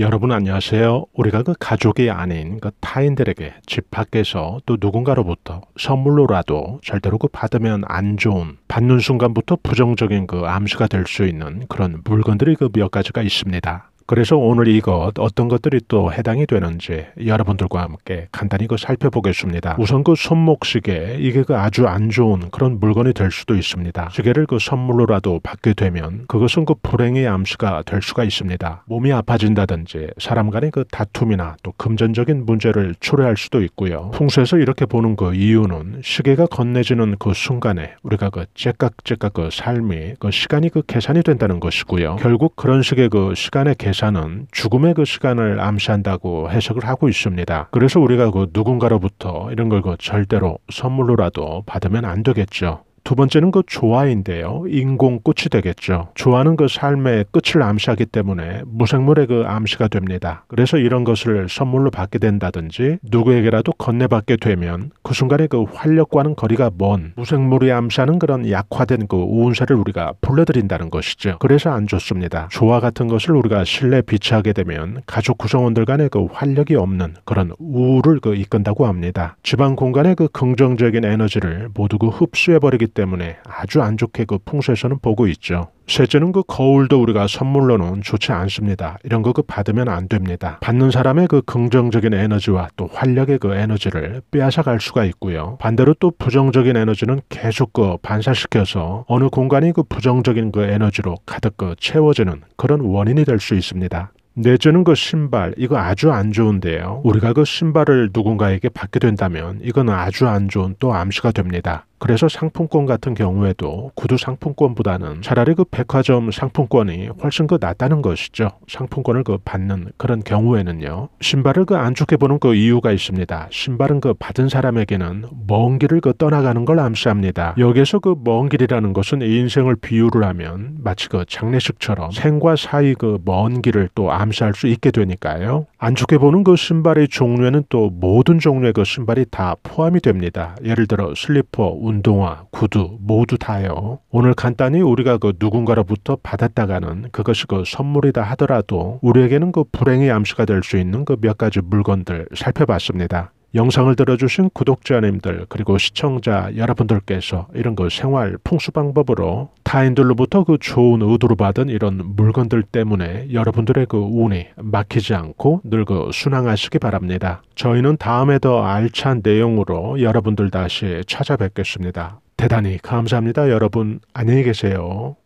여러분 안녕하세요. 우리가 그 가족이 아닌 그 타인들에게 집 밖에서 또 누군가로부터 선물로라도 절대로 그 받으면 안 좋은 받는 순간부터 부정적인 그 암시가 될 수 있는 그런 물건들이 그 몇 가지가 있습니다. 그래서 오늘 이것 어떤 것들이 또 해당이 되는지 여러분들과 함께 간단히 그 살펴보겠습니다. 우선 그 손목 시계 이게 그 아주 안 좋은 그런 물건이 될 수도 있습니다. 시계를 그 선물로라도 받게 되면 그것은 그 불행의 암시가 될 수가 있습니다. 몸이 아파진다든지 사람 간의 그 다툼이나 또 금전적인 문제를 초래할 수도 있고요. 풍수에서 이렇게 보는 그 이유는 시계가 건네지는 그 순간에 우리가 그 째깍째깍 그 삶이 그 시간이 그 계산이 된다는 것이고요. 결국 그런 식의 그 시간의 계산 대사는 죽음의 그 시간을 암시한다고 해석을 하고 있습니다. 그래서 우리가 그 누군가로부터 이런 걸그 절대로 선물로라도 받으면 안 되겠죠. 두 번째는 그 조화인데요. 인공 꽃이 되겠죠. 조화는 그 삶의 끝을 암시하기 때문에 무생물의 그 암시가 됩니다. 그래서 이런 것을 선물로 받게 된다든지 누구에게라도 건네받게 되면 그 순간에 그 활력과는 거리가 먼 무생물이 암시하는 그런 약화된 그 우운세를 우리가 불러들인다는 것이죠. 그래서 안 좋습니다. 조화 같은 것을 우리가 실내 비치하게 되면 가족 구성원들 간의 그 활력이 없는 그런 우울을 그 이끈다고 합니다. 집안 공간의 그 긍정적인 에너지를 모두 그 흡수해버리기 때문에 아주 안 좋게 그 풍수에서는 보고 있죠. 셋째는 그 거울도 우리가 선물로는 좋지 않습니다. 이런 거 그 받으면 안 됩니다. 받는 사람의 그 긍정적인 에너지와 또 활력의 그 에너지를 빼앗아 갈 수가 있고요. 반대로 또 부정적인 에너지는 계속 그 반사시켜서 어느 공간이 그 부정적인 그 에너지로 가득 그 채워지는 그런 원인이 될 수 있습니다. 뇌저는 그 신발 이거 아주 안 좋은데요. 우리가 그 신발을 누군가에게 받게 된다면 이건 아주 안 좋은 또 암시가 됩니다. 그래서 상품권 같은 경우에도 구두 상품권보다는 차라리 그 백화점 상품권이 훨씬 더 낫다는 것이죠. 상품권을 그 받는 그런 경우에는요. 신발을 그 안 좋게 보는 그 이유가 있습니다. 신발은 그 받은 사람에게는 먼 길을 그 떠나가는 걸 암시합니다. 여기에서 그 먼 길이라는 것은 인생을 비유를 하면 마치 그 장례식처럼 생과 사이 그 먼 길을 또 암시할 수 있게 되니까요. 안 좋게 보는 그 신발의 종류에는 또 모든 종류의 그 신발이 다 포함이 됩니다. 예를 들어 슬리퍼, 운동화, 구두 모두 다요. 오늘 간단히 우리가 그 누군가로부터 받았다가는 그것이 그 선물이다 하더라도 우리에게는 그 불행의 암시가 될 수 있는 그 몇 가지 물건들 살펴봤습니다. 영상을 들어주신 구독자님들 그리고 시청자 여러분들께서 이런 그 생활 풍수 방법으로 타인들로부터 그 좋은 의도로 받은 이런 물건들 때문에 여러분들의 그 운이 막히지 않고 늘 그 순항하시기 바랍니다. 저희는 다음에 더 알찬 내용으로 여러분들 다시 찾아뵙겠습니다. 대단히 감사합니다. 여러분 안녕히 계세요.